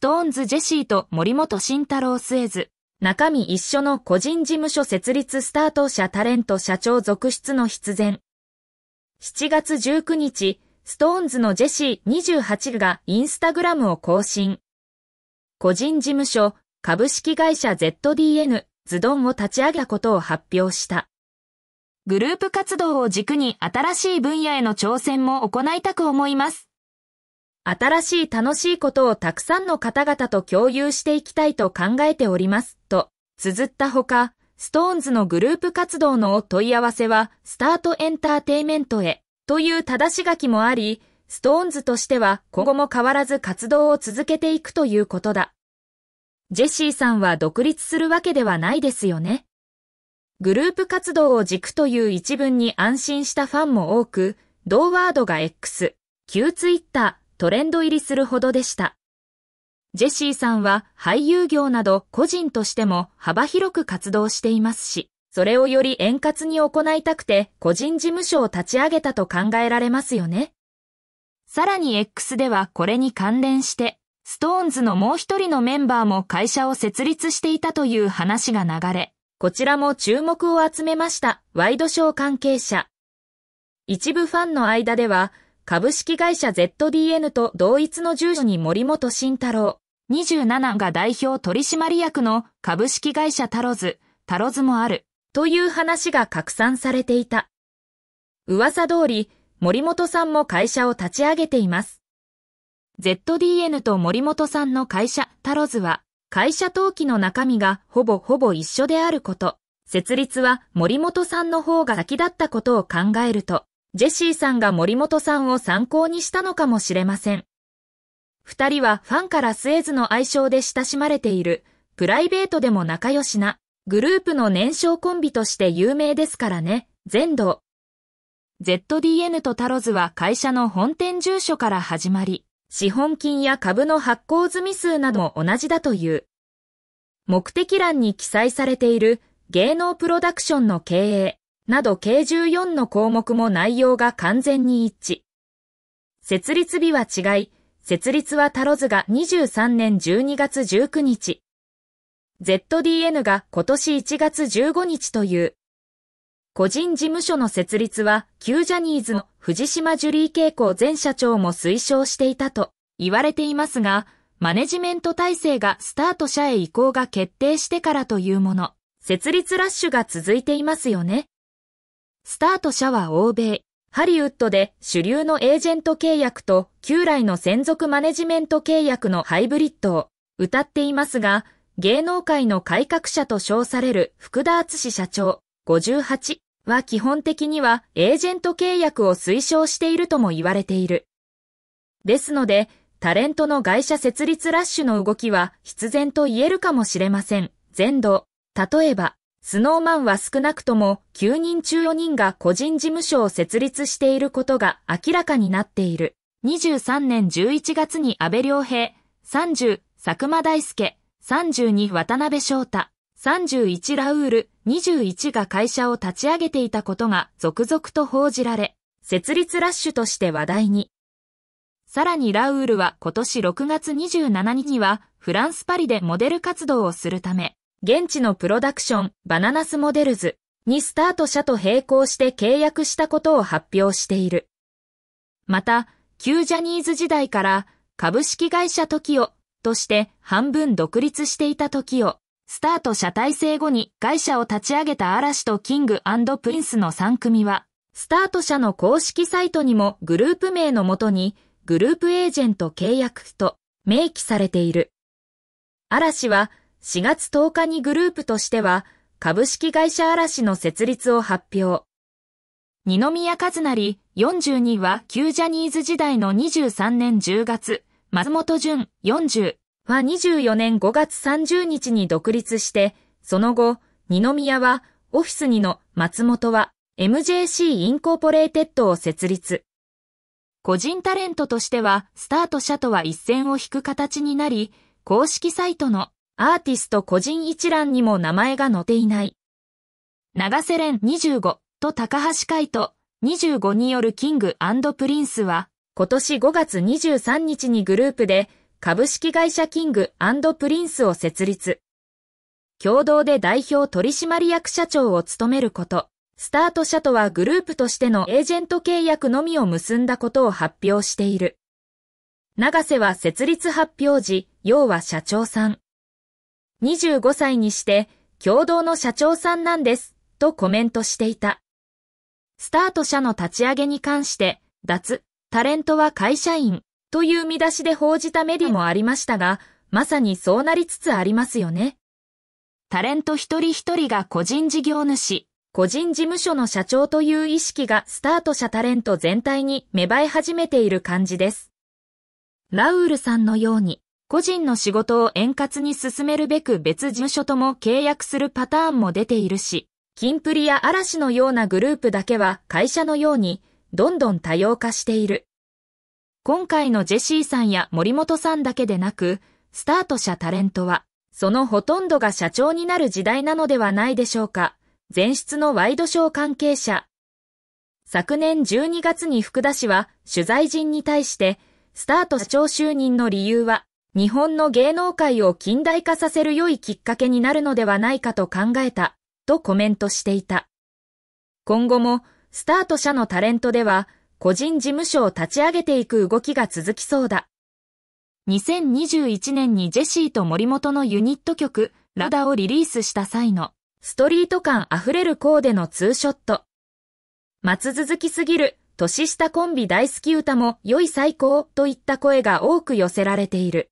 ストーンズジェシーと森本慎太郎スエズ。中身一緒の個人事務所設立スタート者タレント社長続出の必然。7月19日、ストーンズのジェシー28がインスタグラムを更新。個人事務所、株式会社 ZDN、ズドンを立ち上げたことを発表した。グループ活動を軸に新しい分野への挑戦も行いたく思います。新しい楽しいことをたくさんの方々と共有していきたいと考えております、と、綴ったほか、ストーンズのグループ活動のお問い合わせは、スタートエンターテイメントへ、という正し書きもあり、ストーンズとしては今後も変わらず活動を続けていくということだ。ジェシーさんは独立するわけではないですよね。グループ活動を軸という一文に安心したファンも多く、同ワードが X、旧 Twitter、トレンド入りするほどでした。ジェシーさんは俳優業など個人としても幅広く活動していますし、それをより円滑に行いたくて個人事務所を立ち上げたと考えられますよね。さらに X ではこれに関連して、ストーンズのもう一人のメンバーも会社を設立していたという話が流れ、こちらも注目を集めましたワイドショー関係者。一部ファンの間では、株式会社 ZDN と同一の住所に森本慎太郎、27が代表取締役の株式会社タロズ、タロズもある、という話が拡散されていた。噂通り、森本さんも会社を立ち上げています。ZDN と森本さんの会社タロズは、会社登記の中身がほぼほぼ一緒であること、設立は森本さんの方が先だったことを考えると、ジェシーさんが森本さんを参考にしたのかもしれません。二人はファンからスエズの愛称で親しまれている、プライベートでも仲良しな、グループの年少コンビとして有名ですからね、全道。ZDN とタロズは会社の本店住所から始まり、資本金や株の発行済み数なども同じだという。目的欄に記載されている芸能プロダクションの経営、など計14の項目も内容が完全に一致。設立日は違い、設立はタロズが23年12月19日。ZDN が今年1月15日という。個人事務所の設立は、旧ジャニーズの藤島ジュリー慶子前社長も推奨していたと言われていますが、マネジメント体制がスタート社へ移行が決定してからというもの、設立ラッシュが続いていますよね。スタート社は欧米、ハリウッドで主流のエージェント契約と旧来の専属マネジメント契約のハイブリッドを歌っていますが、芸能界の改革者と称される福田敦社長58は基本的にはエージェント契約を推奨しているとも言われている。ですので、タレントの会社設立ラッシュの動きは必然と言えるかもしれません。全土。例えば、スノーマンは少なくとも9人中4人が個人事務所を設立していることが明らかになっている。23年11月に安倍良平、30、佐久間大介、32渡辺翔太、31ラウール、21が会社を立ち上げていたことが続々と報じられ、設立ラッシュとして話題に。さらにラウールは今年6月27日にはフランスパリでモデル活動をするため、現地のプロダクション、バナナスモデルズにスタート社と並行して契約したことを発表している。また、旧ジャニーズ時代から株式会社トキオとして半分独立していたトキオ、スタート社体制後に会社を立ち上げた嵐とキングプリンスの3組は、スタート社の公式サイトにもグループ名のもとにグループエージェント契約と明記されている。嵐は4月10日にグループとしては株式会社嵐の設立を発表。二宮和成42は旧ジャニーズ時代の23年10月、松本潤40は24年5月30日に独立して、その後、二宮はオフィス2の松本は MJC インコーポレーテッドを設立。個人タレントとしてはスタート社とは一線を引く形になり、公式サイトのアーティスト個人一覧にも名前が載っていない。長瀬廉25と高橋海人25によるキングプリンスは、今年5月23日にグループで株式会社キングプリンスを設立。共同で代表取締役社長を務めること、スタート社とはグループとしてのエージェント契約のみを結んだことを発表している。長瀬は設立発表時、要は社長さん。25歳にして共同の社長さんなんです、とコメントしていた。スタート社の立ち上げに関して、脱、タレントは会社員という見出しで報じたメディもありましたが、まさにそうなりつつありますよね。タレント一人一人が個人事業主、個人事務所の社長という意識がスタート社タレント全体に芽生え始めている感じです。ラウールさんのように、個人の仕事を円滑に進めるべく別事務所とも契約するパターンも出ているし、金プリや嵐のようなグループだけは会社のようにどんどん多様化している。今回のジェシーさんや森本さんだけでなく、スタート者タレントは、そのほとんどが社長になる時代なのではないでしょうか。前室のワイドショー関係者。昨年12月に福田氏は取材陣に対して、スタート社長就任の理由は、日本の芸能界を近代化させる良いきっかけになるのではないかと考えた、とコメントしていた。今後も、スタート社のタレントでは、個人事務所を立ち上げていく動きが続きそうだ。2021年にジェシーと森本のユニット曲、ラダをリリースした際の、ストリート感あふれるコーデのツーショット。松続きすぎる、年下コンビ大好き歌も良い最高といった声が多く寄せられている。